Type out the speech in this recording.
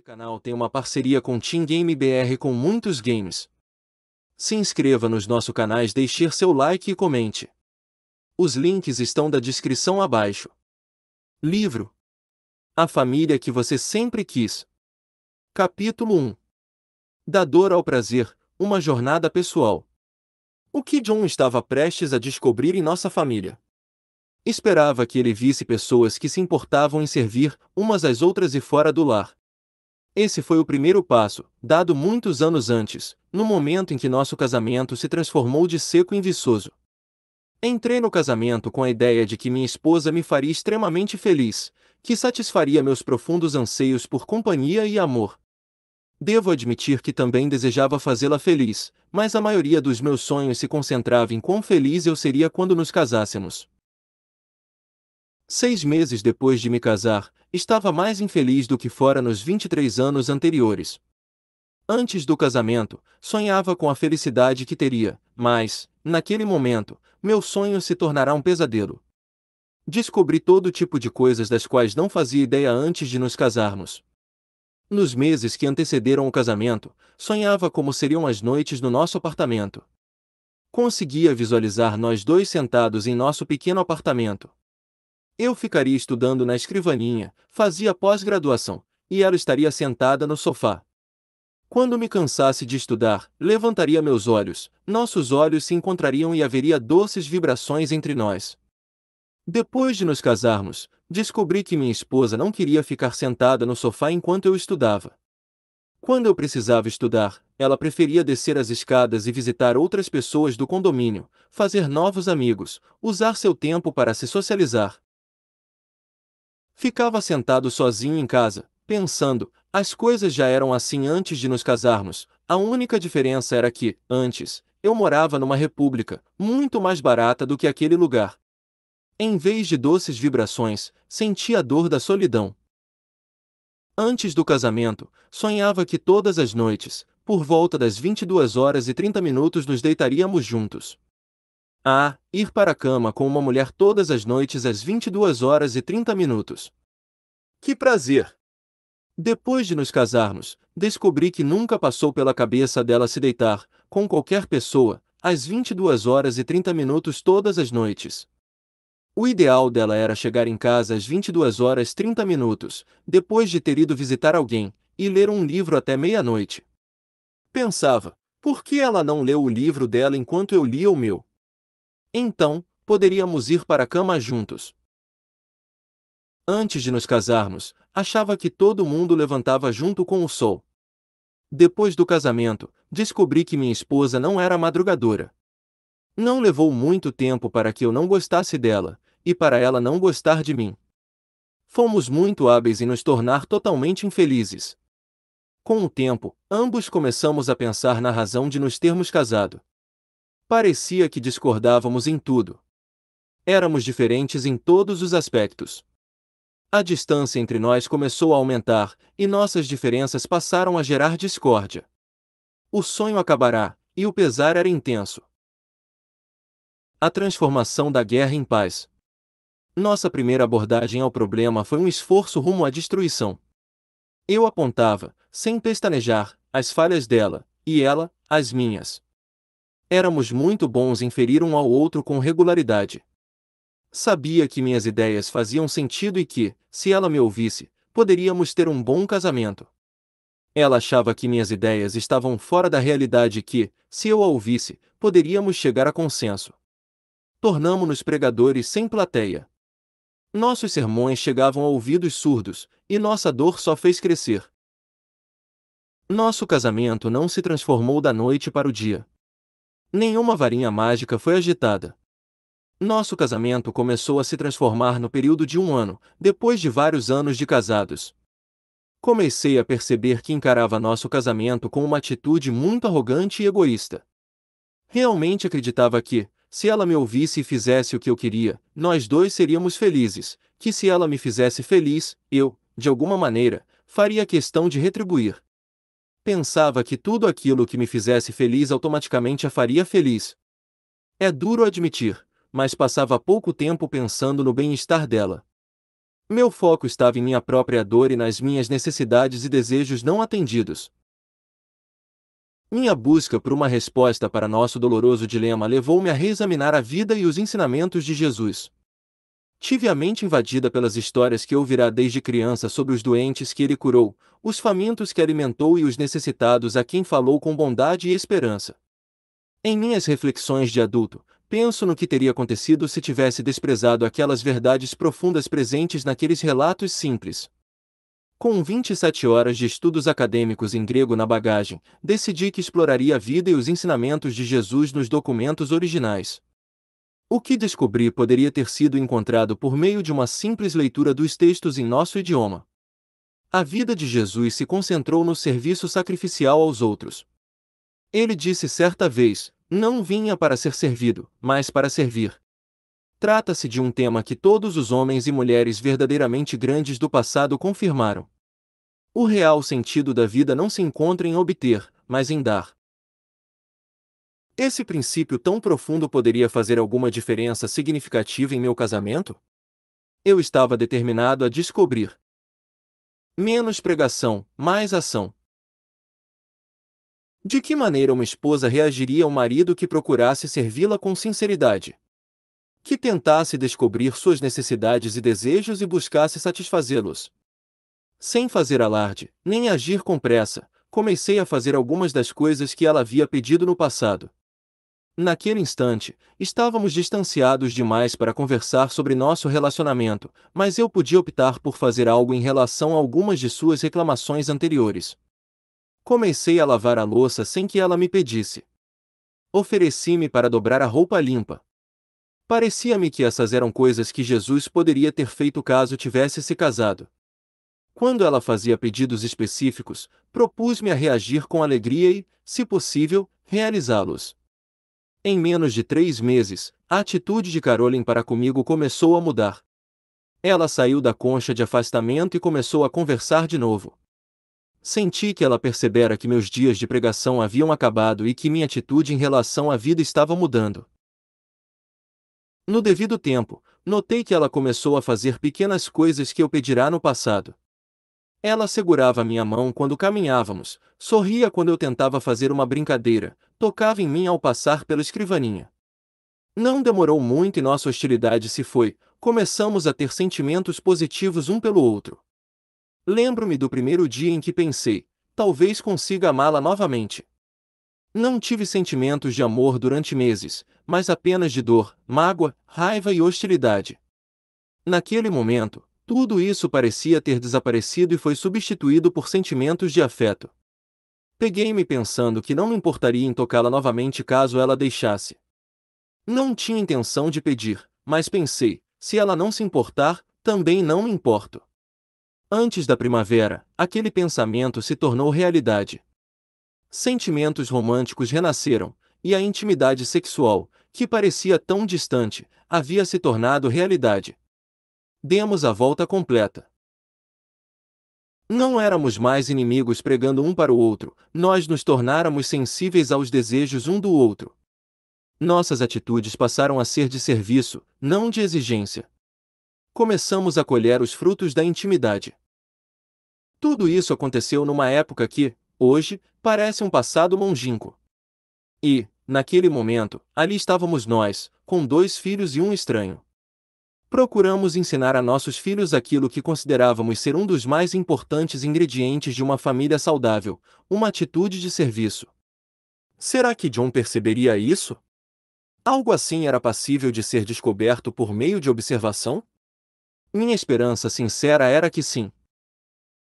Esse canal tem uma parceria com Team Game BR com muitos games. Se inscreva nos nossos canais, deixe seu like e comente. Os links estão da descrição abaixo. Livro A Família que Você Sempre Quis Capítulo 1 Da Dor ao Prazer, Uma Jornada Pessoal O que John estava prestes a descobrir em nossa família? Esperava que ele visse pessoas que se importavam em servir umas às outras e fora do lar, esse foi o primeiro passo, dado muitos anos antes, no momento em que nosso casamento se transformou de seco em viçoso. Entrei no casamento com a ideia de que minha esposa me faria extremamente feliz, que satisfaria meus profundos anseios por companhia e amor. Devo admitir que também desejava fazê-la feliz, mas a maioria dos meus sonhos se concentrava em quão feliz eu seria quando nos casássemos. Seis meses depois de me casar, estava mais infeliz do que fora nos 23 anos anteriores. Antes do casamento, sonhava com a felicidade que teria, mas, naquele momento, meu sonho se tornará um pesadelo. Descobri todo tipo de coisas das quais não fazia ideia antes de nos casarmos. Nos meses que antecederam o casamento, sonhava como seriam as noites no nosso apartamento. Conseguia visualizar nós dois sentados em nosso pequeno apartamento, eu ficaria estudando na escrivaninha, fazia pós-graduação, e ela estaria sentada no sofá. Quando me cansasse de estudar, levantaria meus olhos, nossos olhos se encontrariam e haveria doces vibrações entre nós. Depois de nos casarmos, descobri que minha esposa não queria ficar sentada no sofá enquanto eu estudava. Quando eu precisava estudar, ela preferia descer as escadas e visitar outras pessoas do condomínio, fazer novos amigos, usar seu tempo para se socializar. Ficava sentado sozinho em casa, pensando, as coisas já eram assim antes de nos casarmos. A única diferença era que, antes, eu morava numa república, muito mais barata do que aquele lugar. Em vez de doces vibrações, sentia a dor da solidão. Antes do casamento, sonhava que todas as noites, por volta das 22 horas e 30 minutos, nos deitaríamos juntos, a. Ir para a cama com uma mulher todas as noites às 22 horas e 30 minutos. Que prazer! Depois de nos casarmos, descobri que nunca passou pela cabeça dela se deitar, com qualquer pessoa, às 22 horas e 30 minutos todas as noites. O ideal dela era chegar em casa às 22 horas 30 minutos, depois de ter ido visitar alguém, e ler um livro até meia-noite. Pensava, por que ela não leu o livro dela enquanto eu lia o meu? Então, poderíamos ir para a cama juntos. Antes de nos casarmos, achava que todo mundo levantava junto com o sol. Depois do casamento, descobri que minha esposa não era madrugadora. Não levou muito tempo para que eu não gostasse dela, e para ela não gostar de mim. Fomos muito hábeis em nos tornar totalmente infelizes. Com o tempo, ambos começamos a pensar na razão de nos termos casado. Parecia que discordávamos em tudo. Éramos diferentes em todos os aspectos. A distância entre nós começou a aumentar, e nossas diferenças passaram a gerar discórdia. O sonho acabará, e o pesar era intenso. A transformação da guerra em paz. Nossa primeira abordagem ao problema foi um esforço rumo à destruição. Eu apontava, sem pestanejar, as falhas dela, e ela, as minhas. Éramos muito bons em ferir um ao outro com regularidade. Sabia que minhas ideias faziam sentido e que, se ela me ouvisse, poderíamos ter um bom casamento. Ela achava que minhas ideias estavam fora da realidade e que, se eu a ouvisse, poderíamos chegar a consenso. Tornamo-nos pregadores sem plateia. Nossos sermões chegavam a ouvidos surdos, e nossa dor só fez crescer. Nosso casamento não se transformou da noite para o dia. Nenhuma varinha mágica foi agitada. Nosso casamento começou a se transformar no período de um ano, depois de vários anos de casados. Comecei a perceber que encarava nosso casamento com uma atitude muito arrogante e egoísta. Realmente acreditava que, se ela me ouvisse e fizesse o que eu queria, nós dois seríamos felizes, que se ela me fizesse feliz, eu, de alguma maneira, faria questão de retribuir. Pensava que tudo aquilo que me fizesse feliz automaticamente a faria feliz. É duro admitir, mas passava pouco tempo pensando no bem-estar dela. Meu foco estava em minha própria dor e nas minhas necessidades e desejos não atendidos. Minha busca por uma resposta para nosso doloroso dilema levou-me a reexaminar a vida e os ensinamentos de Jesus. Tive a mente invadida pelas histórias que ouvirá desde criança sobre os doentes que ele curou, os famintos que alimentou e os necessitados a quem falou com bondade e esperança. Em minhas reflexões de adulto, penso no que teria acontecido se tivesse desprezado aquelas verdades profundas presentes naqueles relatos simples. Com 27 horas de estudos acadêmicos em grego na bagagem, decidi que exploraria a vida e os ensinamentos de Jesus nos documentos originais. O que descobri poderia ter sido encontrado por meio de uma simples leitura dos textos em nosso idioma. A vida de Jesus se concentrou no serviço sacrificial aos outros. Ele disse certa vez: Não vinha para ser servido, mas para servir. Trata-se de um tema que todos os homens e mulheres verdadeiramente grandes do passado confirmaram. O real sentido da vida não se encontra em obter, mas em dar. Esse princípio tão profundo poderia fazer alguma diferença significativa em meu casamento? Eu estava determinado a descobrir. Menos pregação, mais ação. De que maneira uma esposa reagiria ao marido que procurasse servi-la com sinceridade? Que tentasse descobrir suas necessidades e desejos e buscasse satisfazê-los. Sem fazer alarde, nem agir com pressa, comecei a fazer algumas das coisas que ela havia pedido no passado. Naquele instante, estávamos distanciados demais para conversar sobre nosso relacionamento, mas eu podia optar por fazer algo em relação a algumas de suas reclamações anteriores. Comecei a lavar a louça sem que ela me pedisse. Ofereci-me para dobrar a roupa limpa. Parecia-me que essas eram coisas que Jesus poderia ter feito caso tivesse se casado. Quando ela fazia pedidos específicos, propus-me a reagir com alegria e, se possível, realizá-los. Em menos de três meses, a atitude de Carolyn para comigo começou a mudar. Ela saiu da concha de afastamento e começou a conversar de novo. Senti que ela percebera que meus dias de pregação haviam acabado e que minha atitude em relação à vida estava mudando. No devido tempo, notei que ela começou a fazer pequenas coisas que eu pedirá no passado. Ela segurava minha mão quando caminhávamos, sorria quando eu tentava fazer uma brincadeira, tocava em mim ao passar pela escrivaninha. Não demorou muito e nossa hostilidade se foi, começamos a ter sentimentos positivos um pelo outro. Lembro-me do primeiro dia em que pensei, talvez consiga amá-la novamente. Não tive sentimentos de amor durante meses, mas apenas de dor, mágoa, raiva e hostilidade. Naquele momento, tudo isso parecia ter desaparecido e foi substituído por sentimentos de afeto. Peguei-me pensando que não me importaria em tocá-la novamente caso ela deixasse. Não tinha intenção de pedir, mas pensei: se ela não se importar, também não me importo. Antes da primavera, aquele pensamento se tornou realidade. Sentimentos românticos renasceram, e a intimidade sexual, que parecia tão distante, havia se tornado realidade demos a volta completa. Não éramos mais inimigos pregando um para o outro, nós nos tornáramos sensíveis aos desejos um do outro. Nossas atitudes passaram a ser de serviço, não de exigência. Começamos a colher os frutos da intimidade. Tudo isso aconteceu numa época que, hoje, parece um passado longínquo. E, naquele momento, ali estávamos nós, com dois filhos e um estranho. Procuramos ensinar a nossos filhos aquilo que considerávamos ser um dos mais importantes ingredientes de uma família saudável, uma atitude de serviço. Será que John perceberia isso? Algo assim era passível de ser descoberto por meio de observação? Minha esperança sincera era que sim.